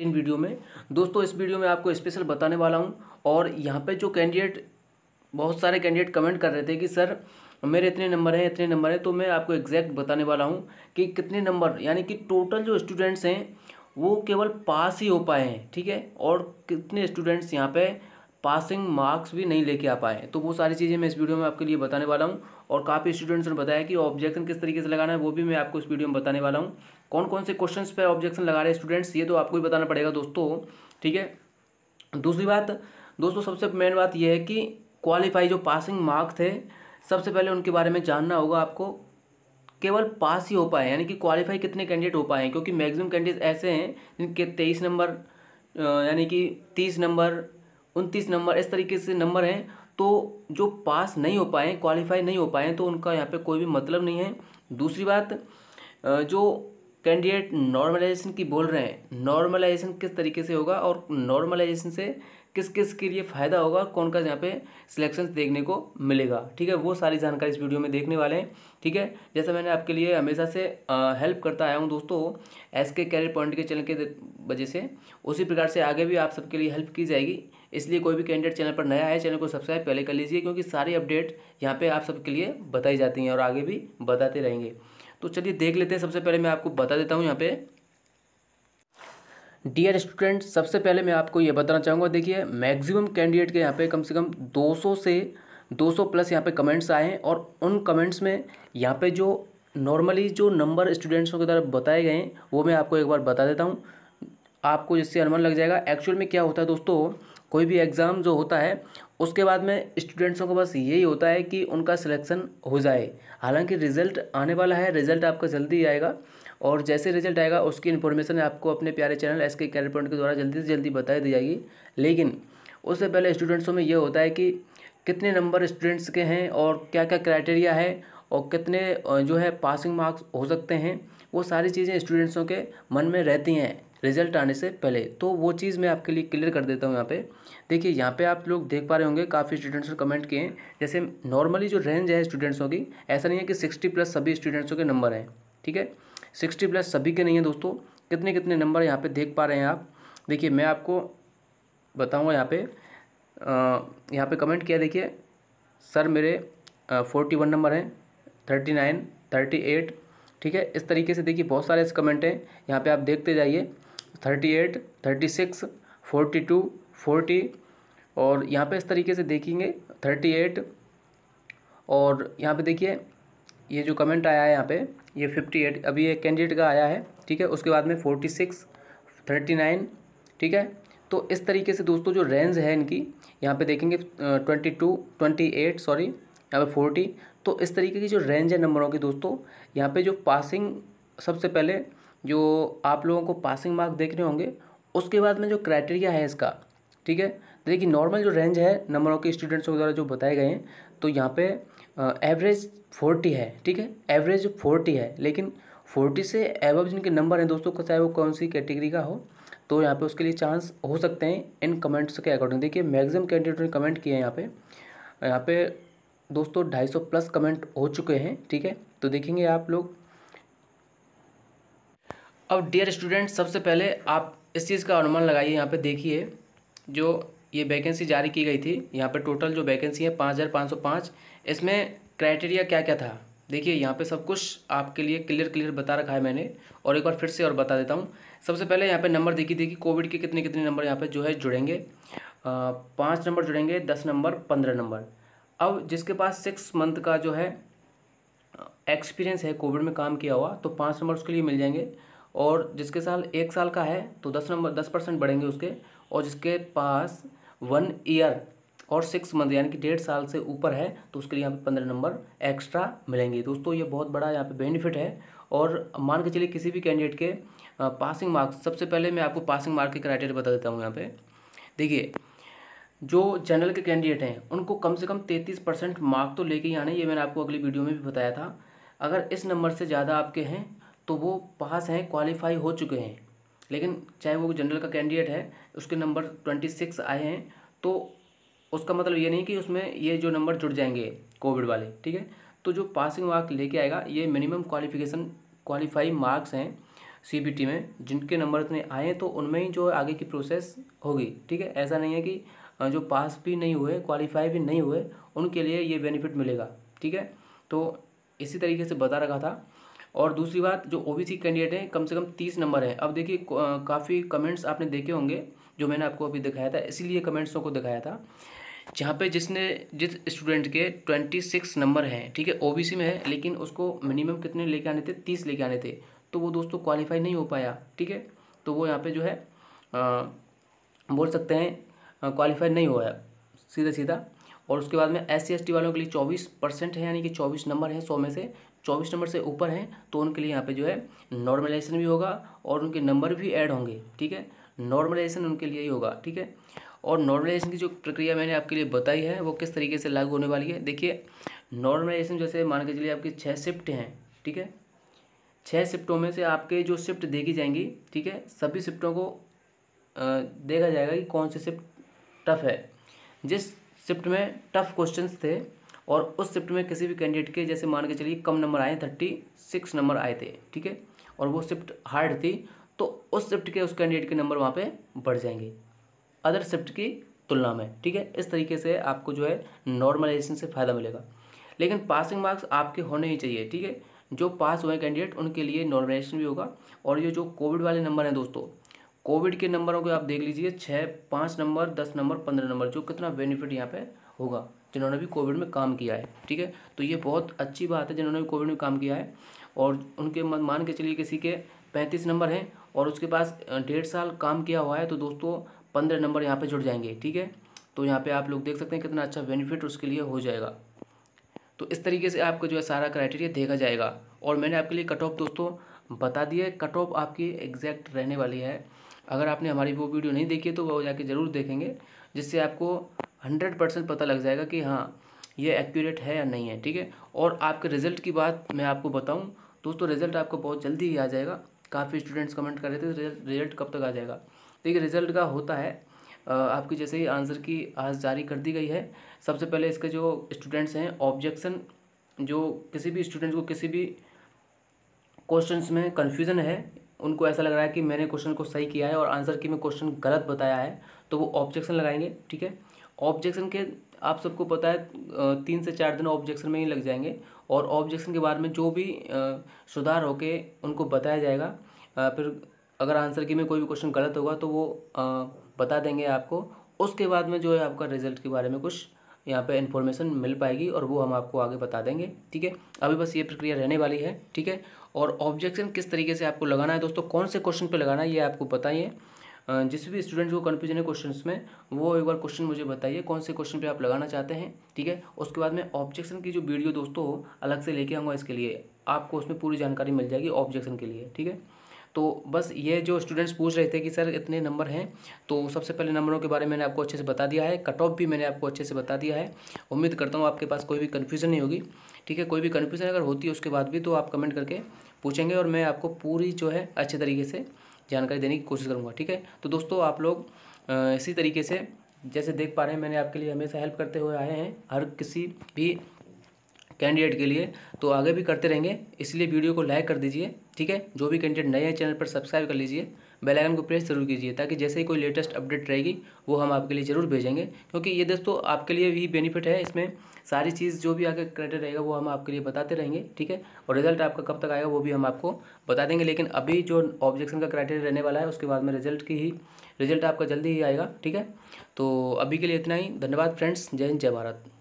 इन video में दोस्तों इस वीडियो में आपको स्पेशल बताने वाला हूँ और यहाँ पे जो कैंडिडेट बहुत सारे कैंडिडेट कमेंट कर रहे थे कि सर मेरे इतने नंबर हैं इतने नंबर हैं तो मैं आपको एग्जैक्ट बताने वाला हूँ कि कितने नंबर यानी कि टोटल जो स्टूडेंट्स हैं वो केवल पास ही हो पाए हैं ठीक है और कितने स्टूडेंट्स यहाँ पे पासिंग मार्क्स भी नहीं लेके आ पाए तो वो सारी चीज़ें मैं इस वीडियो में आपके लिए बताने वाला हूँ और काफ़ी स्टूडेंट्स ने बताया कि ऑब्जेक्शन किस तरीके से लगाना है वो भी मैं आपको इस वीडियो में बताने वाला हूँ कौन कौन से क्वेश्चन पर ऑब्जेक्शन लगा रहे हैं स्टूडेंट्स ये तो आपको ही बताना पड़ेगा दोस्तों ठीक है दूसरी बात दोस्तों सबसे मेन बात यह है कि क्वालिफाई जो पासिंग मार्क्स थे सबसे पहले उनके बारे में जानना होगा आपको केवल पास ही हो पाए यानी कि क्वालिफाई कितने कैंडिडेट हो पाए हैं क्योंकि मैक्सिमम कैंडिडेट ऐसे हैं जिनके तेईस नंबर यानी कि तीस नंबर उनतीस नंबर इस तरीके से नंबर हैं तो जो पास नहीं हो पाए क्वालिफाई नहीं हो पाए तो उनका यहाँ पे कोई भी मतलब नहीं है दूसरी बात जो कैंडिडेट नॉर्मलाइजेशन की बोल रहे हैं नॉर्मलाइजेशन किस तरीके से होगा और नॉर्मलाइजेशन से किस किस के लिए फ़ायदा होगा और कौन का यहाँ पे सिलेक्शन देखने को मिलेगा ठीक है वो सारी जानकारी इस वीडियो में देखने वाले हैं ठीक है जैसा मैंने आपके लिए हमेशा से हेल्प करता आया हूँ दोस्तों एस के कैरियर पॉइंट के चैनल के वजह से उसी प्रकार से आगे भी आप सबके लिए हेल्प की जाएगी इसलिए कोई भी कैंडिडेट चैनल पर नया है चैनल को सब्सक्राइब पहले कर लीजिए क्योंकि सारी अपडेट यहाँ पर आप सबके लिए बताई जाती हैं और आगे भी बताते रहेंगे तो चलिए देख लेते हैं सबसे पहले मैं आपको बता देता हूँ यहाँ पे डियर स्टूडेंट सबसे पहले मैं आपको ये बताना चाहूँगा देखिए मैक्सिमम कैंडिडेट के यहाँ पे कम से कम 200 से 200 प्लस यहाँ पे कमेंट्स आए हैं और उन कमेंट्स में यहाँ पे जो नॉर्मली जो नंबर स्टूडेंट्सों की तरफ बताए गए हैं वो मैं आपको एक बार बता देता हूँ आपको जिससे अनुमान लग जाएगा एक्चुअल में क्या होता है दोस्तों कोई भी एग्ज़ाम जो होता है उसके बाद में स्टूडेंट्सों को बस यही होता है कि उनका सिलेक्शन हो जाए हालांकि रिज़ल्ट आने वाला है रिज़ल्ट आपका जल्दी आएगा और जैसे रिज़ल्ट आएगा उसकी इन्फॉर्मेशन आपको अपने प्यारे channel S K career point के द्वारा जल्दी से जल्दी बताई दी जाएगी लेकिन उससे पहले स्टूडेंट्सों में यह होता है कि कितने नंबर स्टूडेंट्स के हैं और क्या क्या क्राइटेरिया है और कितने जो है पासिंग मार्क्स हो सकते हैं वो सारी चीज़ें स्टूडेंट्सों के मन में रहती हैं रिजल्ट आने से पहले तो वो चीज़ मैं आपके लिए क्लियर कर देता हूँ यहाँ पे देखिए यहाँ पे आप लोग देख पा रहे होंगे काफ़ी स्टूडेंट्स ने कमेंट किए हैं जैसे नॉर्मली जो रेंज है स्टूडेंट्सों की ऐसा नहीं है कि सिक्सटी प्लस सभी स्टूडेंट्सों के नंबर हैं ठीक है सिक्सटी प्लस सभी के नहीं है दोस्तों कितने कितने नंबर यहाँ पर देख पा रहे हैं आप देखिए मैं आपको बताऊँगा यहाँ पर यहाँ पर कमेंट किया देखिए सर मेरे फोर्टी वन नंबर हैं थर्टी नाइन थर्टी एट ठीक है इस तरीके से देखिए बहुत सारे ऐसे कमेंट हैं यहाँ पे आप देखते जाइए thirty eight thirty six forty two forty और यहाँ पे इस तरीके से देखेंगे थर्टी एट और यहाँ पे देखिए ये जो कमेंट आया है यहाँ पे ये फिफ्टी एट अभी ये कैंडिडेट का आया है ठीक है उसके बाद में फोर्टी सिक्स थर्टी नाइन ठीक है तो इस तरीके से दोस्तों जो रेंज है इनकी यहाँ पे देखेंगे twenty two twenty eight sorry यहाँ पे फोर्टी तो इस तरीके की जो रेंज है नंबरों की दोस्तों यहाँ पे जो पासिंग सबसे पहले जो आप लोगों को पासिंग मार्क देख रहे होंगे उसके बाद में जो क्राइटेरिया है इसका ठीक है तो देखिए नॉर्मल जो रेंज है नंबरों के स्टूडेंट्स के द्वारा जो बताए गए हैं तो यहाँ पे एवरेज फोर्टी है ठीक है एवरेज फोर्टी है लेकिन फोर्टी से एवब जिनके नंबर हैं दोस्तों चाहे वो कौन सी कैटेगरी का हो तो यहाँ पे उसके लिए चांस हो सकते हैं इन कमेंट्स के अकॉर्डिंग देखिए मैगजिम कैंडिडेट ने कमेंट किए हैं यहाँ पर यहाँ पर दोस्तों ढाई प्लस कमेंट हो चुके हैं ठीक है तो देखेंगे आप लोग अब डियर स्टूडेंट सबसे पहले आप इस चीज़ का अनुमान लगाइए यहाँ पे देखिए जो ये वैकेंसी जारी की गई थी यहाँ पे टोटल जो वैकेंसी है पाँच हज़ार पाँच सौ पाँच इसमें क्राइटेरिया क्या क्या था देखिए यहाँ पे सब कुछ आपके लिए क्लियर क्लियर बता रखा है मैंने और एक बार फिर से और बता देता हूँ सबसे पहले यहाँ पे नंबर देखिए देखिए कोविड के कितने कितने नंबर यहाँ पे जो है जुड़ेंगे पाँच नंबर जुड़ेंगे दस नंबर पंद्रह नंबर अब जिसके पास सिक्स मंथ का जो है एक्सपीरियंस है कोविड में काम किया हुआ तो पाँच नंबर उसके लिए मिल जाएंगे और जिसके साल एक साल का है तो दस नंबर दस परसेंट बढ़ेंगे उसके और जिसके पास वन ईयर और सिक्स मंथ यानी कि डेढ़ साल से ऊपर है तो उसके लिए यहाँ पे पंद्रह नंबर एक्स्ट्रा मिलेंगे दोस्तों ये बहुत बड़ा यहाँ पे बेनिफिट है और मान के चलिए किसी भी कैंडिडेट के पासिंग मार्क्स सबसे पहले मैं आपको पासिंग मार्क के क्राइटेरिया बता देता हूँ यहाँ पर देखिए जो जनरल के कैंडिडेट हैं उनको कम से कम तैंतीस परसेंट मार्क तो लेके ही आने ये मैंने आपको अगली वीडियो में भी बताया था अगर इस नंबर से ज़्यादा आपके हैं तो वो पास हैं क्वालिफाई हो चुके हैं लेकिन चाहे वो जनरल का कैंडिडेट है उसके नंबर ट्वेंटी सिक्स आए हैं तो उसका मतलब ये नहीं कि उसमें ये जो नंबर जुड़ जाएंगे कोविड वाले ठीक है तो जो पासिंग मार्क लेके आएगा ये मिनिमम क्वालिफिकेशन क्वालिफाई मार्क्स हैं सी में जिनके नंबर इतने आए हैं तो उनमें ही जो आगे की प्रोसेस होगी ठीक है ऐसा नहीं है कि जो पास भी नहीं हुए क्वालिफाई भी नहीं हुए उनके लिए ये बेनिफिट मिलेगा ठीक है तो इसी तरीके से बता रखा था और दूसरी बात जो ओ कैंडिडेट हैं कम से कम तीस नंबर हैं अब देखिए काफ़ी कमेंट्स आपने देखे होंगे जो मैंने आपको अभी दिखाया था इसीलिए कमेंट्सों को दिखाया था जहाँ पे जिसने जिस स्टूडेंट के ट्वेंटी सिक्स नंबर हैं ठीक है ओबीसी में है लेकिन उसको मिनिमम कितने लेके आने थे तीस लेके आने थे तो वो दोस्तों क्वालिफाई नहीं हो पाया ठीक है तो वो यहाँ पे जो है आ, बोल सकते हैं क्वालिफाई नहीं हुआ है सीधा सीधा और उसके बाद में एस सी वालों के लिए चौबीस परसेंट है यानी कि चौबीस नंबर है सौ में से चौबीस नंबर से ऊपर हैं तो उनके लिए यहाँ पे जो है नॉर्मलाइजेशन भी होगा और उनके नंबर भी ऐड होंगे ठीक है नॉर्मलाइजेशन उनके लिए ही होगा ठीक है और नॉर्मलाइजेशन की जो प्रक्रिया मैंने आपके लिए बताई है वो किस तरीके से लागू होने वाली है देखिए नॉर्मलाइजेशन जैसे मान के चलिए आपकी छः शिफ्ट हैं ठीक है छः शिफ्टों में से आपके जो शिफ्ट देखी जाएंगी ठीक है सभी शिफ्टों को देखा जाएगा कि कौन सी शिफ्ट टफ है जिस शिफ्ट में टफ क्वेश्चन थे और उस शिफ्ट में किसी भी कैंडिडेट के जैसे मान के चलिए कम नंबर आए थर्टी सिक्स नंबर आए थे ठीक है और वो शिफ्ट हार्ड थी तो उस शिफ्ट के उस कैंडिडेट के नंबर वहाँ पे बढ़ जाएंगे अदर शिफ्ट की तुलना में ठीक है इस तरीके से आपको जो है नॉर्मलाइजेशन से फ़ायदा मिलेगा लेकिन पासिंग मार्क्स आपके होने ही चाहिए ठीक है जो पास हुए कैंडिडेट उनके लिए नॉर्मलाइजेशन भी होगा और ये जो कोविड वाले नंबर हैं दोस्तों कोविड के नंबरों को आप देख लीजिए छः पाँच नंबर दस नंबर पंद्रह नंबर जो कितना बेनिफिट यहाँ पे होगा जिन्होंने भी कोविड में काम किया है ठीक है तो ये बहुत अच्छी बात है जिन्होंने भी कोविड में काम किया है और उनके मान के चलिए किसी के पैंतीस नंबर हैं और उसके पास डेढ़ साल काम किया हुआ है तो दोस्तों पंद्रह नंबर यहाँ पर जुड़ जाएंगे ठीक है तो यहाँ पर आप लोग देख सकते हैं कितना अच्छा बेनिफिट उसके लिए हो जाएगा तो इस तरीके से आपको जो है सारा क्राइटेरिया देखा जाएगा और मैंने आपके लिए कट ऑफ दोस्तों बता दिया कट ऑफ आपकी एग्जैक्ट रहने वाली है अगर आपने हमारी वो वीडियो नहीं देखी है तो वो जाके ज़रूर देखेंगे जिससे आपको हंड्रेड परसेंट पता लग जाएगा कि हाँ ये एक्यूरेट है या नहीं है ठीक है और आपके रिज़ल्ट की बात मैं आपको बताऊँ दोस्तों रिज़ल्ट आपको बहुत जल्दी ही आ जाएगा काफ़ी स्टूडेंट्स कमेंट कर रहे थे रिज़ल्ट कब तक आ जाएगा देखिए तो रिज़ल्ट का होता है आपकी जैसे ही आंसर की आज जारी कर दी गई है सबसे पहले इसके जो स्टूडेंट्स हैं ऑब्जेक्शन जो किसी भी स्टूडेंट को किसी भी क्वेश्चंस में कन्फ्यूज़न है उनको ऐसा लग रहा है कि मैंने क्वेश्चन को सही किया है और आंसर की मैं क्वेश्चन गलत बताया है तो वो ऑब्जेक्शन लगाएंगे ठीक है ऑब्जेक्शन के आप सबको पता है तीन से चार दिन ऑब्जेक्शन में ही लग जाएंगे और ऑब्जेक्शन के बारे में जो भी सुधार होके उनको बताया जाएगा फिर अगर आंसर की में कोई भी क्वेश्चन गलत होगा तो वो बता देंगे आपको उसके बाद में जो है आपका रिजल्ट के बारे में कुछ यहाँ पे इन्फॉर्मेशन मिल पाएगी और वो हम आपको आगे बता देंगे ठीक है अभी बस ये प्रक्रिया रहने वाली है ठीक है और ऑब्जेक्शन किस तरीके से आपको लगाना है दोस्तों कौन से क्वेश्चन पे लगाना है ये आपको बताइए जिस भी स्टूडेंट को कन्फ्यूजन है क्वेश्चन में वो एक बार क्वेश्चन मुझे बताइए कौन से क्वेश्चन पे आप लगाना चाहते हैं ठीक है उसके बाद में ऑब्जेक्शन की जो वीडियो दोस्तों अलग से लेके आऊँगा इसके लिए आपको उसमें पूरी जानकारी मिल जाएगी ऑब्जेक्शन के लिए ठीक है तो बस ये जो स्टूडेंट्स पूछ रहे थे कि सर इतने नंबर हैं तो सबसे पहले नंबरों के बारे में मैंने आपको अच्छे से बता दिया है कट ऑफ भी मैंने आपको अच्छे से बता दिया है उम्मीद करता हूँ आपके पास कोई भी कन्फ्यूज़न नहीं होगी ठीक है कोई भी कन्फ्यूज़न अगर होती है उसके बाद भी तो आप कमेंट करके पूछेंगे और मैं आपको पूरी जो है अच्छे तरीके से जानकारी देने की कोशिश करूँगा ठीक है तो दोस्तों आप लोग इसी तरीके से जैसे देख पा रहे हैं मैंने आपके लिए हमेशा हेल्प करते हुए आए हैं हर किसी भी कैंडिडेट के लिए तो आगे भी करते रहेंगे इसलिए वीडियो को लाइक कर दीजिए ठीक है जो भी कैंडिडेट नए हैं चैनल पर सब्सक्राइब कर लीजिए बेल आइकन को प्रेस जरूर कीजिए ताकि जैसे ही कोई लेटेस्ट अपडेट रहेगी वो हम आपके लिए ज़रूर भेजेंगे क्योंकि ये दोस्तों आपके लिए भी बेनिफिट है इसमें सारी चीज़ जो भी आगे क्रेडिट रहेगा वो हम आपके लिए बताते रहेंगे ठीक है और रिजल्ट आपका कब तक आएगा वो भी हम आपको बता देंगे लेकिन अभी जो ऑब्जेक्शन का क्राइटेरिया रहने वाला है उसके बाद में रिजल्ट की ही रिजल्ट आपका जल्दी ही आएगा ठीक है तो अभी के लिए इतना ही धन्यवाद फ्रेंड्स जय हिंद जय भारत